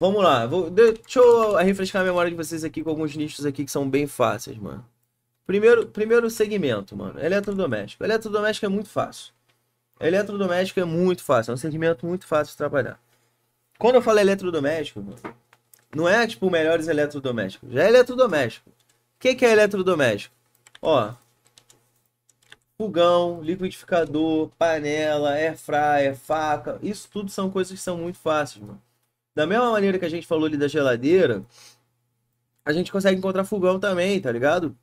Vamos lá, vou, deixa eu refrescar a memória de vocês aqui com alguns nichos aqui que são bem fáceis, mano. Primeiro, primeiro segmento, mano, eletrodoméstico. Eletrodoméstico é muito fácil. Eletrodoméstico é muito fácil, é um segmento muito fácil de trabalhar. Quando eu falo eletrodoméstico, mano, não é tipo melhores eletrodomésticos, já é eletrodoméstico. O que, que é eletrodoméstico? Ó, fogão, liquidificador, panela, air fryer, faca, isso tudo são coisas que são muito fáceis, mano. Da mesma maneira que a gente falou ali da geladeira, a gente consegue encontrar fogão também, tá ligado?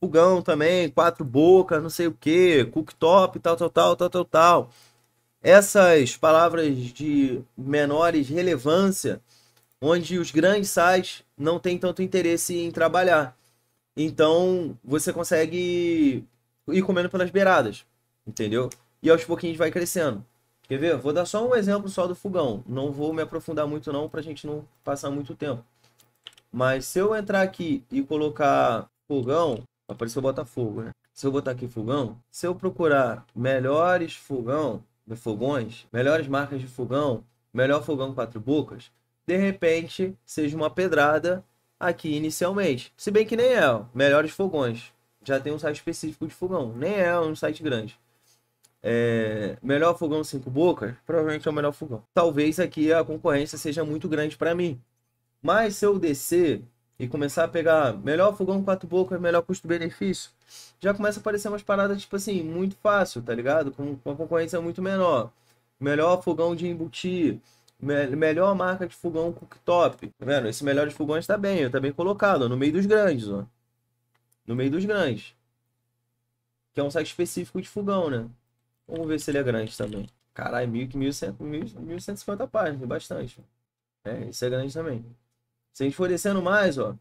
Fogão também, quatro bocas, não sei o que, cooktop, tal, tal, tal, tal, tal, tal. Essas palavras de menores relevância, onde os grandes sites não têm tanto interesse em trabalhar. Então, você consegue ir comendo pelas beiradas, entendeu? E aos pouquinhos vai crescendo. Quer ver? Vou dar só um exemplo só do fogão. Não vou me aprofundar muito não, pra gente não passar muito tempo. Mas se eu entrar aqui e colocar fogão, apareceu Botafogo, né? Se eu botar aqui fogão, se eu procurar melhores fogão, fogões, melhores marcas de fogão, melhor fogão quatro bocas, de repente seja uma pedrada aqui inicialmente. Se bem que nem é, ó, melhores fogões. Já tem um site específico de fogão, nem é um site grande. É, melhor fogão cinco bocas? Provavelmente é o melhor fogão. Talvez aqui a concorrência seja muito grande para mim. Mas se eu descer e começar a pegar melhor fogão quatro bocas, melhor custo-benefício, já começa a aparecer umas paradas, tipo assim, muito fácil, tá ligado? Com, uma a concorrência muito menor. Melhor fogão de embutir. Me, melhor marca de fogão cooktop. Tá vendo? Esse melhor de fogões tá bem, tá bem colocado, ó, no meio dos grandes, ó. No meio dos grandes. Que é um site específico de fogão, né? Vamos ver se ele é grande também. Caralho, 1150 páginas, é bastante. É, isso é grande também. Se a gente for descendo mais, ó.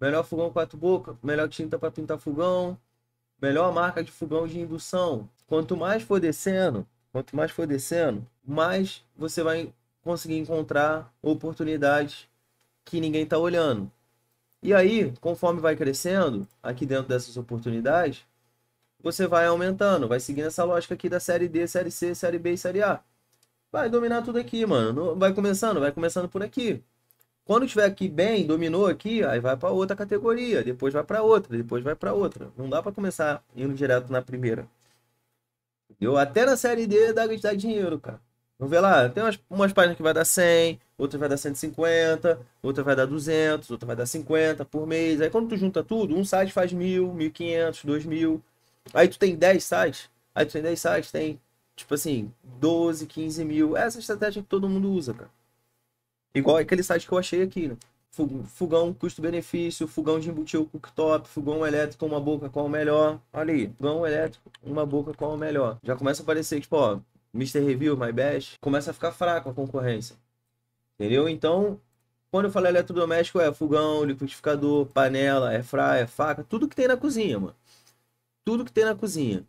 Melhor fogão quatro bocas, melhor tinta para pintar fogão, melhor marca de fogão de indução. Quanto mais for descendo, quanto mais for descendo, mais você vai conseguir encontrar oportunidades que ninguém está olhando. E aí, conforme vai crescendo aqui dentro dessas oportunidades, você vai aumentando, vai seguindo essa lógica aqui da série D, série C, série B e série A. Vai dominar tudo aqui, mano. Vai começando, vai começando por aqui. Quando tiver aqui bem, dominou aqui, aí vai para outra categoria, depois vai para outra, depois vai para outra. Não dá para começar indo direto na primeira. Entendeu? Até na série D dá, dá dinheiro, cara. Vamos ver lá, tem umas, umas páginas que vai dar 100, outra vai dar 150, outra vai dar 200, outra vai dar 50 por mês. Aí quando tu junta tudo, um site faz mil, 1.500, 2.000. Aí tu tem 10 sites, aí tu tem 10 sites, tem tipo assim, 12, 15 mil. É essa é estratégia que todo mundo usa, cara. Igual aquele site que eu achei aqui, né? Fogão custo-benefício, fogão de embutir cooktop, fogão elétrico, uma boca, qual o melhor? Olha aí, fogão elétrico, uma boca, qual o melhor? Já começa a aparecer, tipo, ó, Mr. Review, My Best, começa a ficar fraco a concorrência. Entendeu? Então, quando eu falo eletrodoméstico, é fogão, liquidificador, panela, airfryer, faca, tudo que tem na cozinha, mano tudo que tem na cozinha.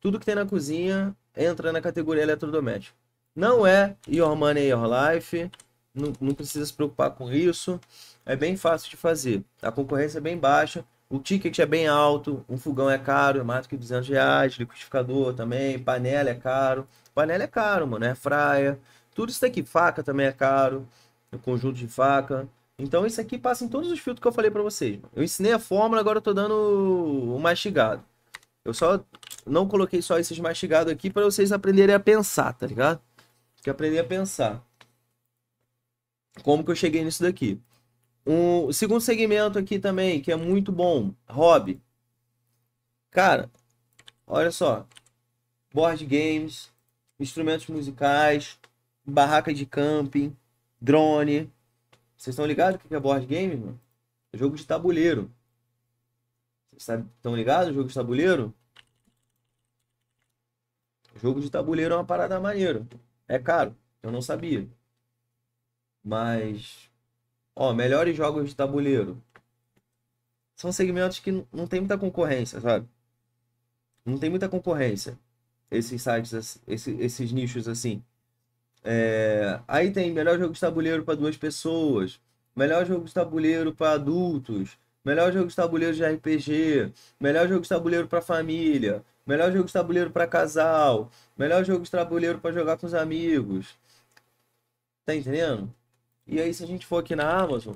Tudo que tem na cozinha entra na categoria eletrodoméstico. Não é Your Money Your Life, não, não precisa se preocupar com isso. É bem fácil de fazer. A concorrência é bem baixa, o ticket é bem alto, um fogão é caro, é mais do que 200 reais, liquidificador também, panela é caro. Panela é caro, mano, é fraia. Tudo isso daqui, faca também é caro, o conjunto de faca. Então isso aqui passa em todos os filtros que eu falei para vocês. Eu ensinei a fórmula, agora eu tô dando o mastigado. Eu só não coloquei só esses mastigados aqui para vocês aprenderem a pensar, tá ligado? que aprender a pensar. Como que eu cheguei nisso daqui? Um segundo segmento aqui também, que é muito bom, hobby. Cara, olha só. Board games, instrumentos musicais, barraca de camping, drone. Vocês estão ligados o que é board game, mano? É jogo de tabuleiro. Vocês estão ligados? Jogo de tabuleiro? Jogo de tabuleiro é uma parada maneira. É caro. Eu não sabia. Mas. Ó, melhores jogos de tabuleiro. São segmentos que não tem muita concorrência, sabe? Não tem muita concorrência. Esses sites, esses, esses nichos assim. É... Aí tem melhor jogo de tabuleiro para duas pessoas. Melhor jogo de tabuleiro para adultos. Melhor jogo de tabuleiro de RPG. Melhor jogo de tabuleiro para família melhor jogo de tabuleiro para casal, melhor jogo de tabuleiro para jogar com os amigos. Tá entendendo? E aí, se a gente for aqui na Amazon,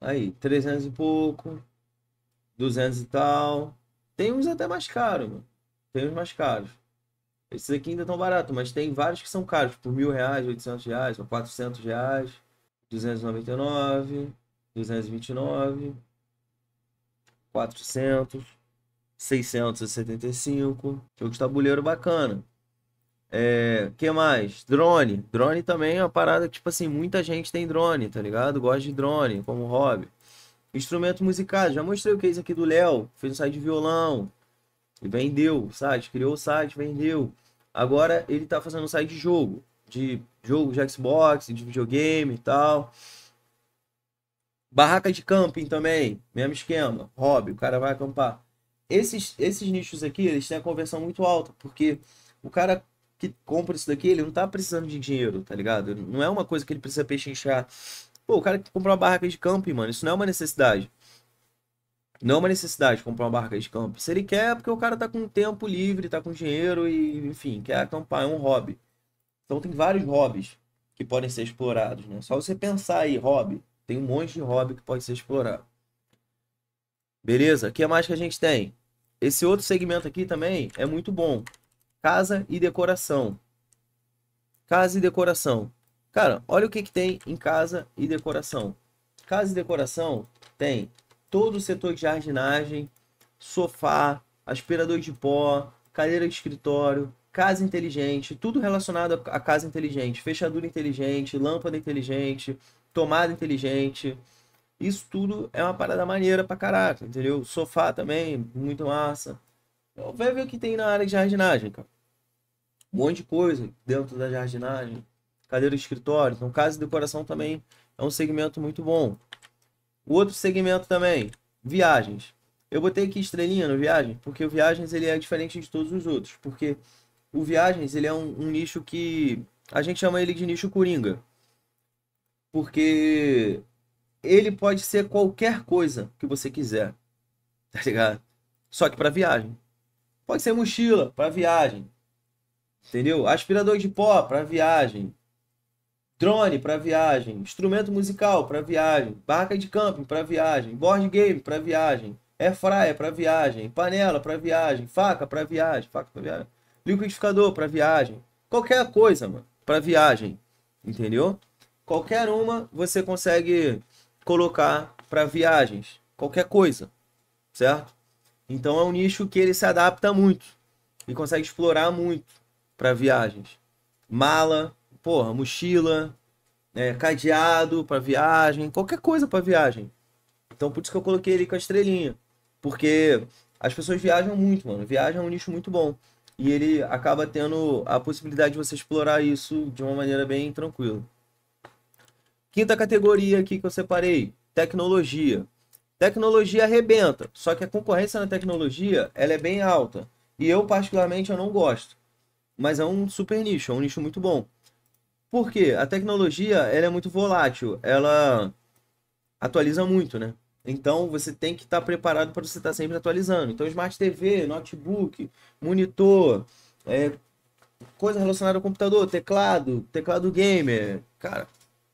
aí, 300 e pouco, 200 e tal. Tem uns até mais caros, mano. Tem uns mais caros. Esses aqui ainda estão baratos, mas tem vários que são caros, por tipo, mil reais, 800 reais, ou 400 reais, 299, 229, 400. 675. Jogo de tabuleiro bacana. É, que mais? Drone. Drone também é uma parada tipo assim, muita gente tem drone, tá ligado? Gosta de drone como hobby. Instrumento musical. Já mostrei o case aqui do Léo. Fez um site de violão. E vendeu o site. Criou o site, vendeu. Agora ele tá fazendo um site de jogo. De jogo de Xbox, de videogame e tal. Barraca de camping também. Mesmo esquema. Hobby. O cara vai acampar esses, esses nichos aqui, eles têm a conversão muito alta, porque o cara que compra isso daqui, ele não tá precisando de dinheiro, tá ligado? Não é uma coisa que ele precisa pechinchar. Pô, o cara que comprou uma barraca de camping, mano, isso não é uma necessidade. Não é uma necessidade comprar uma barraca de camping. Se ele quer, é porque o cara tá com tempo livre, tá com dinheiro e, enfim, quer acampar, é um hobby. Então tem vários hobbies que podem ser explorados, né? Só você pensar aí, hobby. Tem um monte de hobby que pode ser explorado. Beleza? O que mais que a gente tem? Esse outro segmento aqui também é muito bom. Casa e decoração. Casa e decoração. Cara, olha o que, que tem em casa e decoração. Casa e decoração tem todo o setor de jardinagem, sofá, aspirador de pó, cadeira de escritório, casa inteligente, tudo relacionado a casa inteligente, fechadura inteligente, lâmpada inteligente, tomada inteligente, isso tudo é uma parada maneira pra caraca, entendeu? Sofá também, muito massa. Então, vai ver o que tem na área de jardinagem, cara. Um monte de coisa dentro da jardinagem. Cadeira de escritório. Então, casa e decoração também é um segmento muito bom. O outro segmento também, viagens. Eu botei aqui estrelinha no viagem, porque o viagens ele é diferente de todos os outros. Porque o viagens ele é um, um nicho que a gente chama ele de nicho coringa. Porque ele pode ser qualquer coisa que você quiser. Tá ligado? Só que para viagem. Pode ser mochila para viagem. Entendeu? Aspirador de pó para viagem. Drone para viagem, instrumento musical para viagem, barraca de camping para viagem, board game para viagem, airfryer para viagem, panela para viagem, faca para viagem, faca para viagem, liquidificador para viagem, qualquer coisa, mano, para viagem, entendeu? Qualquer uma você consegue colocar para viagens, qualquer coisa, certo? Então é um nicho que ele se adapta muito e consegue explorar muito para viagens. Mala, porra, mochila, é, cadeado para viagem, qualquer coisa para viagem. Então por isso que eu coloquei ele com a estrelinha, porque as pessoas viajam muito, mano. Viagem é um nicho muito bom e ele acaba tendo a possibilidade de você explorar isso de uma maneira bem tranquila. Quinta categoria aqui que eu separei, tecnologia. Tecnologia arrebenta, só que a concorrência na tecnologia ela é bem alta. E eu, particularmente, eu não gosto. Mas é um super nicho, é um nicho muito bom. Por quê? A tecnologia ela é muito volátil, ela atualiza muito, né? Então você tem que estar preparado para você estar sempre atualizando. Então, Smart TV, notebook, monitor, é, coisa relacionada ao computador, teclado, teclado gamer, cara,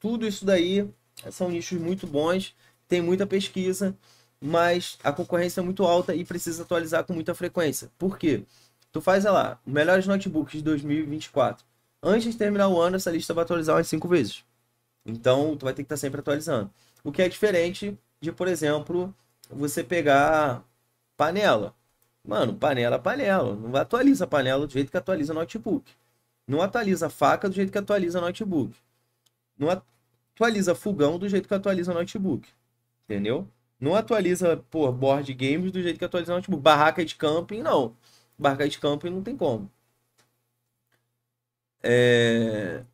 tudo isso daí são nichos muito bons, tem muita pesquisa, mas a concorrência é muito alta e precisa atualizar com muita frequência. Por quê? Tu faz, olha lá, melhores notebooks de 2024. Antes de terminar o ano, essa lista vai atualizar umas 5 vezes. Então, tu vai ter que estar tá sempre atualizando. O que é diferente de, por exemplo, você pegar panela. Mano, panela, panela. Não atualiza panela do jeito que atualiza notebook. Não atualiza faca do jeito que atualiza notebook. Não, atualiza fogão do jeito que atualiza notebook. Entendeu? Não atualiza, pô, board games do jeito que atualiza notebook. Barraca de camping, não. Barraca de camping não tem como. É...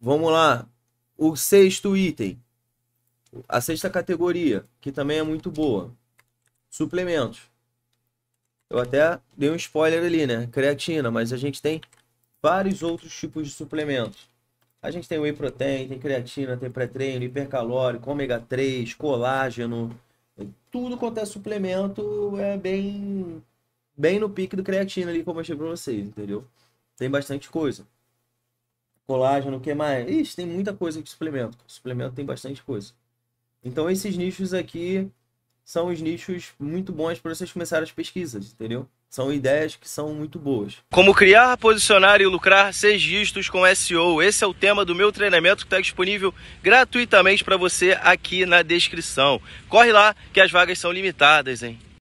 Vamos lá. O sexto item. A sexta categoria, que também é muito boa. Suplementos. Eu até dei um spoiler ali, né? Creatina, mas a gente tem vários outros tipos de suplementos. A gente tem whey protein, tem creatina, tem pré-treino, hipercalórico, ômega 3, colágeno. Tudo quanto é suplemento é bem bem no pique do creatina ali, como eu mostrei pra vocês, entendeu? Tem bastante coisa. Colágeno, o que mais? Ixi, tem muita coisa de suplemento. Suplemento tem bastante coisa. Então esses nichos aqui são os nichos muito bons para vocês começarem as pesquisas, entendeu? São ideias que são muito boas. Como criar, posicionar e lucrar seis vistos com SEO. Esse é o tema do meu treinamento que está disponível gratuitamente para você aqui na descrição. Corre lá que as vagas são limitadas, hein?